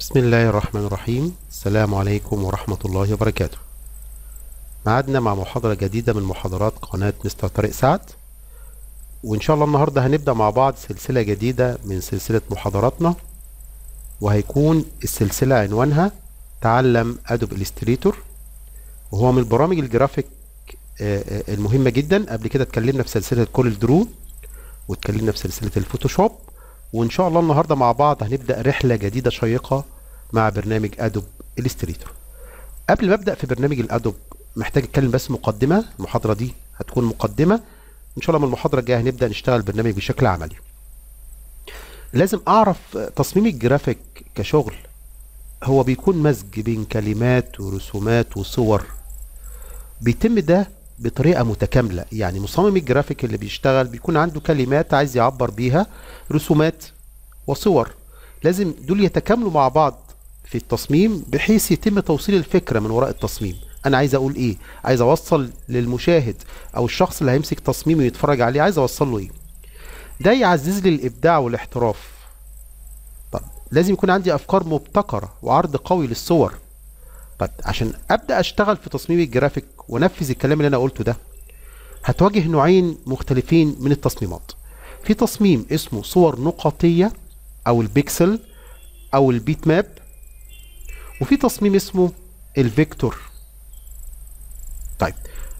بسم الله الرحمن الرحيم السلام عليكم ورحمة الله وبركاته معادنا مع محاضرة جديدة من محاضرات قناة مستر طارق سعد وإن شاء الله النهاردة هنبدأ مع بعض سلسلة جديدة من سلسلة محاضراتنا وهيكون السلسلة عنوانها تعلم أدوب إليستريتور وهو من البرامج الجرافيك آه، آه، المهمة جدا قبل كده اتكلمنا في سلسلة كل درو واتكلمنا في سلسلة الفوتوشوب وإن شاء الله النهاردة مع بعض هنبدأ رحلة جديدة شيقة مع برنامج أدوب الستريتور قبل ما أبدأ في برنامج الأدوب محتاج أتكلم بس مقدمة المحاضرة دي هتكون مقدمة إن شاء الله من المحاضرة الجاية هنبدأ نشتغل البرنامج بشكل عملي لازم أعرف تصميم الجرافيك كشغل هو بيكون مزج بين كلمات ورسومات وصور بيتم ده بطريقة متكاملة يعني مصمم الجرافيك اللي بيشتغل بيكون عنده كلمات عايز يعبر بيها رسومات وصور لازم دول يتكاملوا مع بعض في التصميم بحيث يتم توصيل الفكرة من وراء التصميم انا عايز اقول ايه عايز اوصل للمشاهد او الشخص اللي هيمسك تصميم ويتفرج عليه عايز اوصل له ايه ده يعزز لي الابداع والاحتراف طب لازم يكون عندي افكار مبتكره وعرض قوي للصور طب عشان ابدا اشتغل في تصميم الجرافيك ونفذ الكلام اللي انا قلته ده هتواجه نوعين مختلفين من التصميمات في تصميم اسمه صور نقطية او البيكسل او البيت ماب وفي تصميم اسمه الفيكتور طيب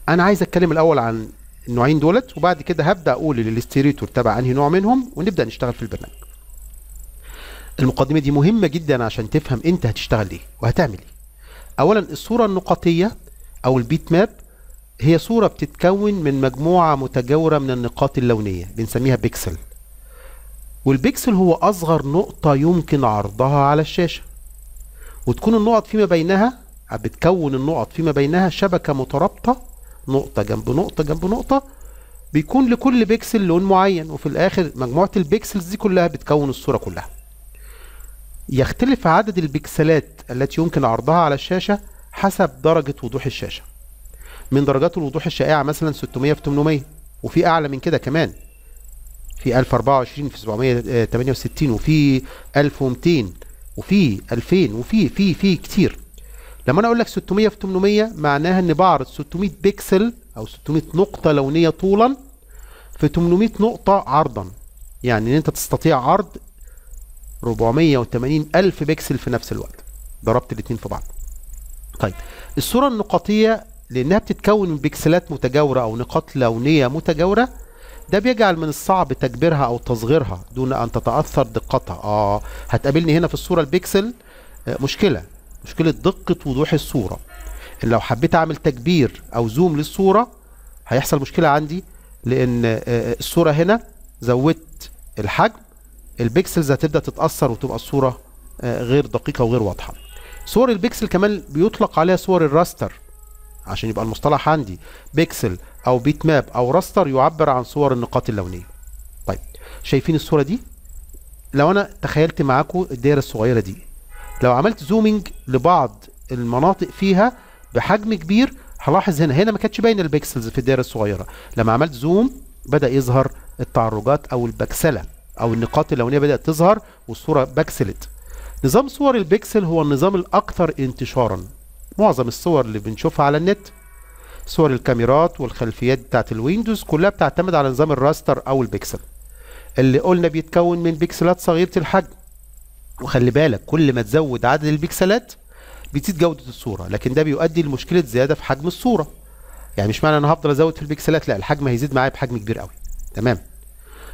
انا عايز اتكلم الاول عن النوعين دولت وبعد كده هبدا اقول للاستريتور تبع انهي نوع منهم ونبدا نشتغل في البرنامج المقدمه دي مهمه جدا عشان تفهم انت هتشتغل ايه وهتعمل ايه اولا الصوره النقطيه أو البيت ماب هي صورة بتتكون من مجموعة متجاورة من النقاط اللونية بنسميها بيكسل والبيكسل هو أصغر نقطة يمكن عرضها على الشاشة وتكون النقط فيما بينها بتكون النقط فيما بينها شبكة مترابطة نقطة جنب نقطة جنب نقطة بيكون لكل بيكسل لون معين وفي الآخر مجموعة البيكسلز دي كلها بتكون الصورة كلها يختلف عدد البكسلات التي يمكن عرضها على الشاشة حسب درجة وضوح الشاشة من درجات الوضوح الشائعة مثلا 600 في 800 وفي أعلى من كده كمان في 1024 في 768 آه، وفي 1200 وفي 2000 وفي في في كتير لما انا اقول لك 600 في 800 معناها ان بعرض 600 بكسل او 600 نقطه لونيه طولا في 800 نقطه عرضا يعني ان انت تستطيع عرض 480 الف بكسل في نفس الوقت ضربت الاثنين في بعض طيب الصورة النقطية لأنها بتتكون من بكسلات متجاورة أو نقاط لونية متجاورة ده بيجعل من الصعب تكبيرها أو تصغيرها دون أن تتأثر دقتها آه هتقابلني هنا في الصورة البكسل آه، مشكلة مشكلة دقة وضوح الصورة إن لو حبيت أعمل تكبير أو زوم للصورة هيحصل مشكلة عندي لأن آه، آه، الصورة هنا زودت الحجم البكسلز هتبدأ تتأثر وتبقى الصورة غير دقيقة وغير واضحة صور البيكسل كمان بيطلق عليها صور الراستر عشان يبقى المصطلح عندي بيكسل او بيت ماب او راستر يعبر عن صور النقاط اللونيه طيب شايفين الصوره دي لو انا تخيلت معاكم الدايره الصغيره دي لو عملت زومينج لبعض المناطق فيها بحجم كبير هلاحظ هنا هنا ما كانتش باينه البيكسلز في الدايره الصغيره لما عملت زوم بدا يظهر التعرجات او البكسله او النقاط اللونيه بدات تظهر والصوره بكسلت نظام صور البيكسل هو النظام الأكثر انتشارا معظم الصور اللي بنشوفها على النت صور الكاميرات والخلفيات بتاعت الويندوز كلها بتعتمد على نظام الراستر أو البيكسل اللي قلنا بيتكون من بيكسلات صغيرة الحجم وخلي بالك كل ما تزود عدد البيكسلات بتزيد جودة الصورة لكن ده بيؤدي لمشكلة زيادة في حجم الصورة يعني مش معنى انا هفضل ازود في البيكسلات لا الحجم هيزيد معايا بحجم كبير قوي تمام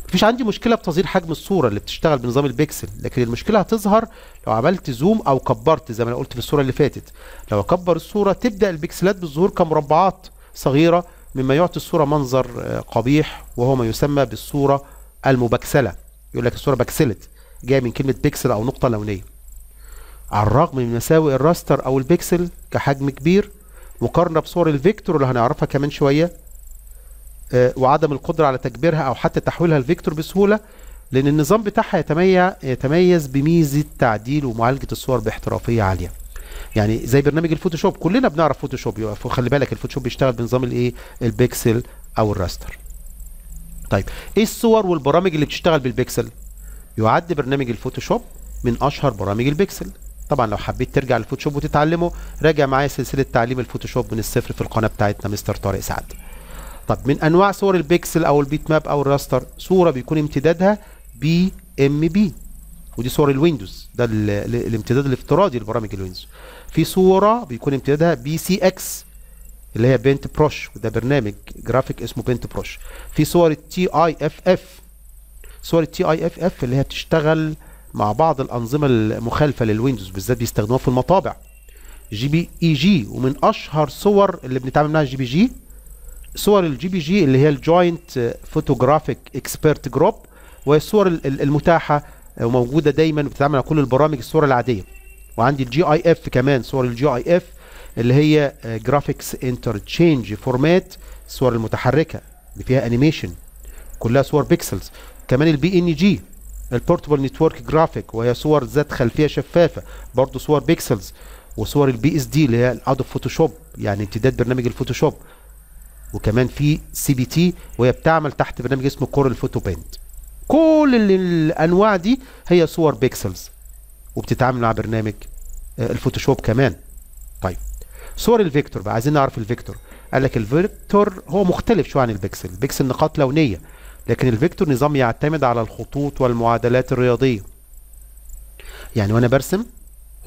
مفيش عندي مشكله في تصغير حجم الصوره اللي بتشتغل بنظام البكسل لكن المشكله هتظهر لو عملت زوم او كبرت زي ما انا قلت في الصوره اللي فاتت لو اكبر الصوره تبدا البكسلات بالظهور كمربعات صغيره مما يعطي الصوره منظر آه، قبيح وهو ما يسمى بالصوره المبكسله يقول لك الصوره بكسلت جايه من كلمه بكسل او نقطه لونيه على الرغم من مساوئ الراستر او البكسل كحجم كبير مقارنه بصور الفيكتور اللي هنعرفها كمان شويه آه، وعدم القدرة على تكبيرها أو حتى تحويلها لفيكتور بسهولة لأن النظام بتاعها يتميز بميزة تعديل ومعالجة الصور باحترافية عالية يعني زي برنامج الفوتوشوب كلنا بنعرف فوتوشوب خلي بالك الفوتوشوب بيشتغل بنظام الايه البيكسل او الراستر طيب ايه الصور والبرامج اللي بتشتغل بالبيكسل يعد برنامج الفوتوشوب من اشهر برامج البيكسل طبعا لو حبيت ترجع للفوتوشوب وتتعلمه راجع معايا سلسله تعليم الفوتوشوب من الصفر في القناه بتاعتنا مستر طارق سعد طب من انواع صور البيكسل او البيت ماب او الراستر صوره بيكون امتدادها بي ام بي ودي صور الويندوز ده الامتداد الافتراضي لبرامج الويندوز في صوره بيكون امتدادها بي سي اكس اللي هي بنت بروش وده برنامج جرافيك اسمه بنت بروش في صور التي اي اف اف صور التي اي اف اف اللي هي بتشتغل مع بعض الانظمه المخالفه للويندوز بالذات بيستخدموها في المطابع جي بي اي جي ومن اشهر صور اللي بنتعامل معاها جي بي جي صور الجي بي جي اللي هي الجوينت فوتوغرافيك اكسبيرت جروب وهي الصور المتاحه وموجوده دايما بتتعمل على كل البرامج الصور العاديه وعندي الجي اي اف كمان صور الجي اي اف اللي هي جرافيكس انترتشينج فورمات الصور المتحركه اللي فيها انيميشن كلها صور بيكسلز كمان البي ان جي البورتبل نتورك جرافيك وهي صور ذات خلفيه شفافه برضه صور بيكسلز وصور البي اس دي اللي هي الاود اوف فوتوشوب يعني امتداد برنامج الفوتوشوب وكمان في سي بي تي وهي بتعمل تحت برنامج اسمه كورل فوتو بينت كل الانواع دي هي صور بيكسلز وبتتعامل مع برنامج آه، الفوتوشوب كمان طيب صور الفيكتور بقى عايزين نعرف الفيكتور قال لك الفيكتور هو مختلف شويه عن البيكسل البيكسل نقاط لونيه لكن الفيكتور نظام يعتمد على الخطوط والمعادلات الرياضيه يعني وانا برسم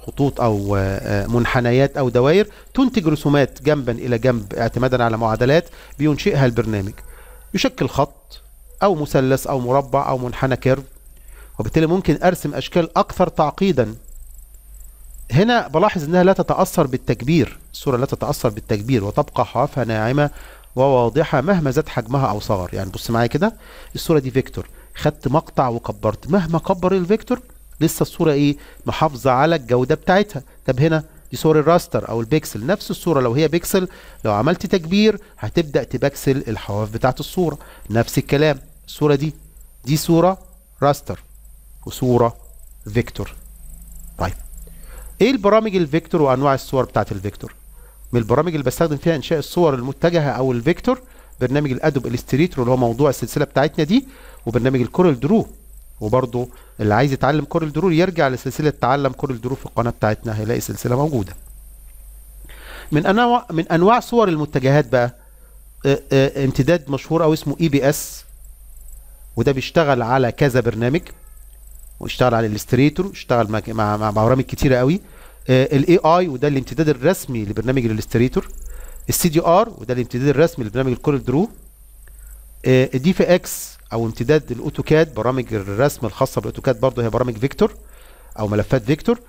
خطوط او آه، آه، منحنيات او دوائر تنتج رسومات جنبا الى جنب اعتمادا على معادلات بينشئها البرنامج يشكل خط او مثلث او مربع او منحنى كيرف وبالتالي ممكن ارسم اشكال اكثر تعقيدا هنا بلاحظ انها لا تتاثر بالتكبير الصوره لا تتاثر بالتكبير وتبقى حافه ناعمه وواضحه مهما زاد حجمها او صغر يعني بص معايا كده الصوره دي فيكتور خدت مقطع وكبرت مهما كبر الفيكتور لسه الصوره ايه محافظه على الجوده بتاعتها طب هنا دي صور الراستر او البيكسل نفس الصوره لو هي بيكسل لو عملت تكبير هتبدا تبكسل الحواف بتاعت الصوره نفس الكلام الصوره دي دي صوره راستر وصوره فيكتور طيب ايه البرامج الفيكتور وانواع الصور بتاعت الفيكتور من البرامج اللي بستخدم فيها انشاء الصور المتجهه او الفيكتور برنامج الادوب الستريتور اللي هو موضوع السلسله بتاعتنا دي وبرنامج الكورل درو وبرضو اللي عايز يتعلم كورل درو يرجع لسلسله تعلم كورل درو في القناه بتاعتنا هيلاقي سلسله موجوده من انواع من انواع صور المتجهات بقى آه، آه، امتداد مشهور قوي اسمه اي بي اس وده بيشتغل على كذا برنامج واشتغل على الاستريتور اشتغل مع مع برامج كتيره قوي الاي آه، اي وده الامتداد الرسمي لبرنامج الاستريتور السي دي ار وده الامتداد الرسمي لبرنامج الكورل درو الدي آه، في اكس او امتداد الاوتوكاد برامج الرسم الخاصه بالاوتوكاد برضه هي برامج فيكتور او ملفات فيكتور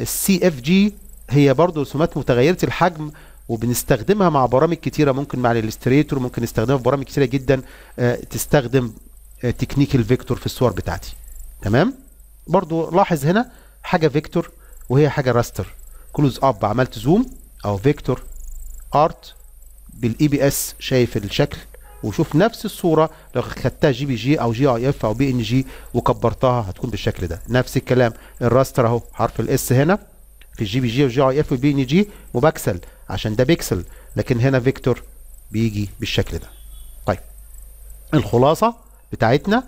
السي اف جي هي برضه رسومات متغيره الحجم وبنستخدمها مع برامج كتيره ممكن مع الالستريتور ممكن نستخدمها في برامج كتيره جدا آه، تستخدم آه، تكنيك الفيكتور في الصور بتاعتي تمام برضه لاحظ هنا حاجه فيكتور وهي حاجه راستر كلوز اب عملت زوم او فيكتور ارت بالاي بي اس شايف الشكل وشوف نفس الصوره لو خدتها جي بي جي او جي اي اف او بي ان جي وكبرتها هتكون بالشكل ده نفس الكلام الراستر اهو حرف الاس هنا في الجي بي جي وجي اي اف وبي ان جي وبكسل عشان ده بيكسل لكن هنا فيكتور بيجي بالشكل ده طيب الخلاصه بتاعتنا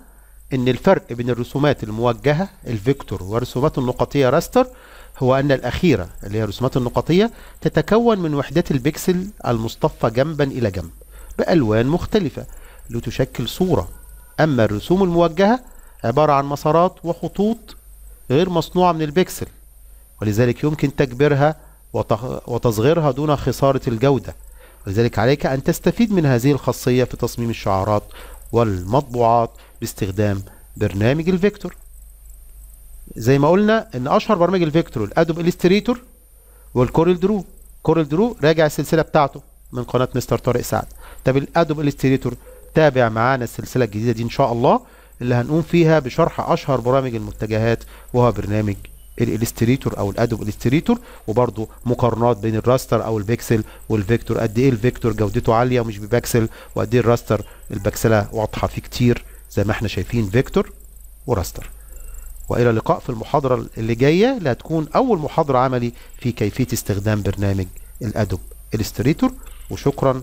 ان الفرق بين الرسومات الموجهه الفيكتور والرسومات النقطيه راستر هو أن الأخيرة اللي هي الرسومات النقطية تتكون من وحدات البكسل المصطفى جنبا إلى جنب بألوان مختلفة لتشكل صورة أما الرسوم الموجهة عبارة عن مسارات وخطوط غير مصنوعة من البكسل ولذلك يمكن تكبيرها وتصغيرها دون خسارة الجودة ولذلك عليك أن تستفيد من هذه الخاصية في تصميم الشعارات والمطبوعات باستخدام برنامج الفيكتور زي ما قلنا ان اشهر برامج الفيكتور الادوب الستريتور والكوريل درو كوريل درو راجع السلسله بتاعته من قناه مستر طارق سعد طب الادوب الستريتور تابع معانا السلسله الجديده دي ان شاء الله اللي هنقوم فيها بشرح اشهر برامج المتجهات وهو برنامج الالستريتور او الادوب الستريتور وبرده مقارنات بين الراستر او البكسل والفيكتور قد ايه الفيكتور جودته عاليه ومش ببكسل وقد ايه الراستر البكسله واضحه فيه كتير زي ما احنا شايفين فيكتور وراستر والى اللقاء في المحاضره اللي جايه اللي هتكون اول محاضره عملي في كيفيه استخدام برنامج الادوب الستريتور وشكرا